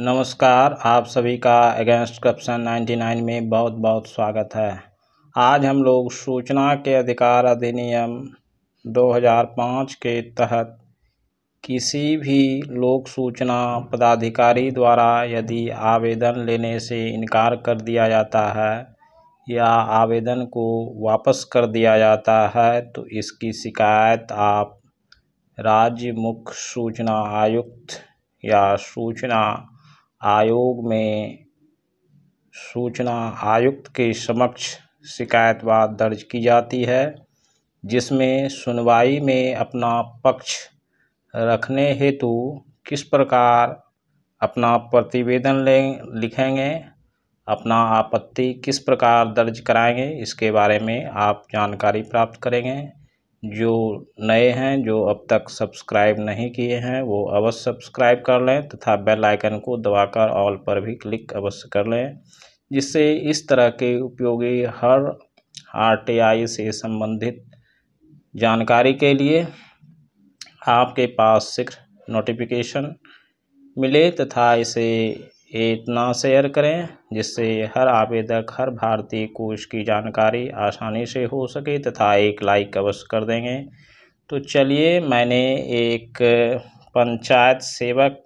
नमस्कार आप सभी का अगेंस्ट करप्शन 99 में बहुत बहुत स्वागत है आज हम लोग सूचना के अधिकार अधिनियम 2005 के तहत किसी भी लोक सूचना पदाधिकारी द्वारा यदि आवेदन लेने से इनकार कर दिया जाता है या आवेदन को वापस कर दिया जाता है तो इसकी शिकायत आप राज्य मुख्य सूचना आयुक्त या सूचना आयोग में सूचना आयुक्त के समक्ष शिकायत वाद दर्ज की जाती है जिसमें सुनवाई में अपना पक्ष रखने हेतु किस प्रकार अपना प्रतिवेदन लें लिखेंगे अपना आपत्ति किस प्रकार दर्ज कराएंगे इसके बारे में आप जानकारी प्राप्त करेंगे जो नए हैं जो अब तक सब्सक्राइब नहीं किए हैं वो अवश्य सब्सक्राइब कर लें तथा बेल आइकन को दबाकर ऑल पर भी क्लिक अवश्य कर लें जिससे इस तरह के उपयोगी हर आर से संबंधित जानकारी के लिए आपके पास शीघ्र नोटिफिकेशन मिले तथा इसे इतना शेयर करें जिससे हर आवेदक हर भारतीय को इसकी जानकारी आसानी से हो सके तथा एक लाइक अवश्य कर देंगे तो चलिए मैंने एक पंचायत सेवक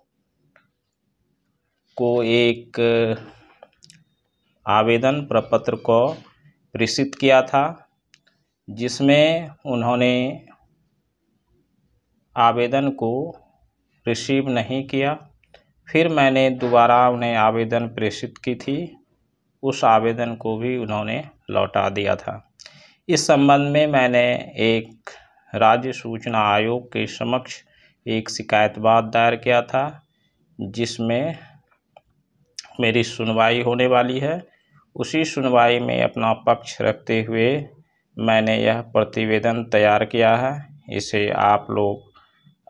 को एक आवेदन प्रपत्र को प्रेषित किया था जिसमें उन्होंने आवेदन को रिसीव नहीं किया फिर मैंने दोबारा उन्हें आवेदन प्रेषित की थी उस आवेदन को भी उन्होंने लौटा दिया था इस संबंध में मैंने एक राज्य सूचना आयोग के समक्ष एक शिकायतवाद दायर किया था जिसमें मेरी सुनवाई होने वाली है उसी सुनवाई में अपना पक्ष रखते हुए मैंने यह प्रतिवेदन तैयार किया है इसे आप लोग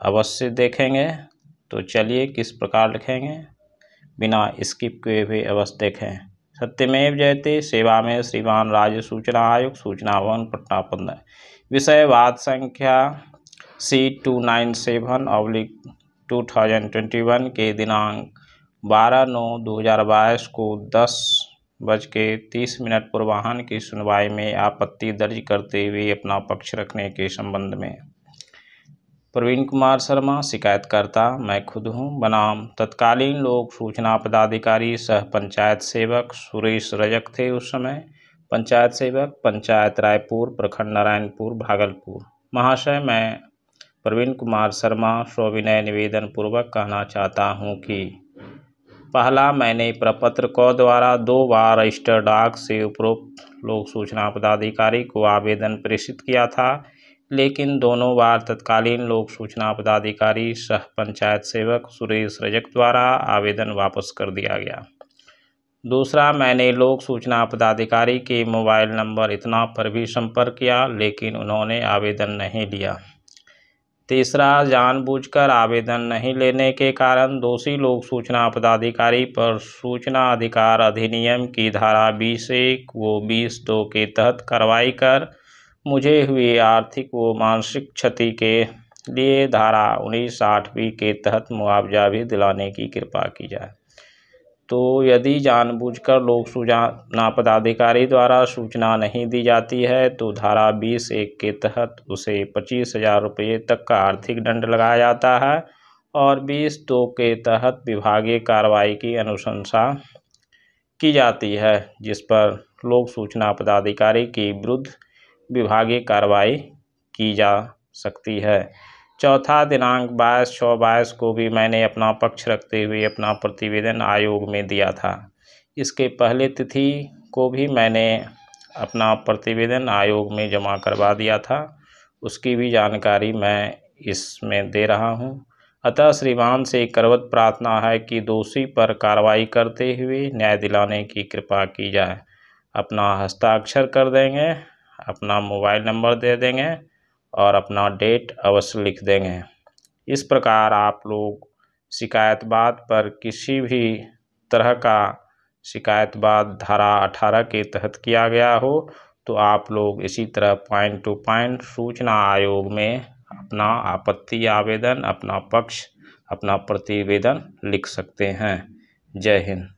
अवश्य देखेंगे तो चलिए किस प्रकार लिखेंगे बिना स्किप किए हुए अवश्य देखें सत्यमेव जयते सेवा में श्रीमान राज्य सूचना आयोग सूचना भवन पटना पंद्रह विषय वाद संख्या C two nine seven oblique two thousand twenty one के दिनांक बारह नौ दो हज़ार बाईस को दस बज के तीस मिनट पूर्वाहन की सुनवाई में आपत्ति दर्ज करते हुए अपना पक्ष रखने के संबंध में प्रवीण कुमार शर्मा शिकायतकर्ता मैं खुद हूं बनाम तत्कालीन लोक सूचना पदाधिकारी सह पंचायत सेवक सुरेश रजक थे उस समय पंचायत सेवक पंचायत रायपुर प्रखंड नारायणपुर भागलपुर महाशय मैं प्रवीण कुमार शर्मा स्वविनय निवेदन पूर्वक कहना चाहता हूं कि पहला मैंने प्रपत्र को द्वारा दो बार रजिस्टर डाक से उपरोक्त लोक सूचना पदाधिकारी को आवेदन प्रेषित किया था लेकिन दोनों बार तत्कालीन लोक सूचना पदाधिकारी सह पंचायत सेवक सुरेश रजक द्वारा आवेदन वापस कर दिया गया दूसरा मैंने लोक सूचना पदाधिकारी के मोबाइल नंबर इतना पर भी संपर्क किया लेकिन उन्होंने आवेदन नहीं लिया तीसरा जानबूझकर आवेदन नहीं लेने के कारण दोषी लोक सूचना पदाधिकारी पर सूचना अधिकार अधिनियम की धारा बीस एक वो बीस दो के तहत कार्रवाई कर मुझे हुई आर्थिक व मानसिक क्षति के लिए धारा उन्नीस साठ बी के तहत मुआवजा भी दिलाने की कृपा की जाए तो यदि जानबूझकर लोक सूचना पदाधिकारी द्वारा सूचना नहीं दी जाती है तो धारा बीस एक के तहत उसे पच्चीस हजार रुपये तक का आर्थिक दंड लगाया जाता है और बीस दो के तहत विभागीय कार्रवाई की अनुशंसा की जाती है जिस पर लोक सूचना पदाधिकारी के विरुद्ध विभागीय कार्रवाई की जा सकती है चौथा दिनांक बाईस छः बाईस को भी मैंने अपना पक्ष रखते हुए अपना प्रतिवेदन आयोग में दिया था इसके पहले तिथि को भी मैंने अपना प्रतिवेदन आयोग में जमा करवा दिया था उसकी भी जानकारी मैं इसमें दे रहा हूँ अतः श्रीमान से करवत प्रार्थना है कि दोषी पर कार्रवाई करते हुए न्याय दिलाने की कृपा की जाए अपना हस्ताक्षर कर देंगे अपना मोबाइल नंबर दे देंगे और अपना डेट अवश्य लिख देंगे इस प्रकार आप लोग शिकायत बाद पर किसी भी तरह का शिकायत बाद धारा अठारह के तहत किया गया हो तो आप लोग इसी तरह पॉइंट टू पॉइंट सूचना आयोग में अपना आपत्ति आवेदन अपना पक्ष अपना प्रतिवेदन लिख सकते हैं जय हिंद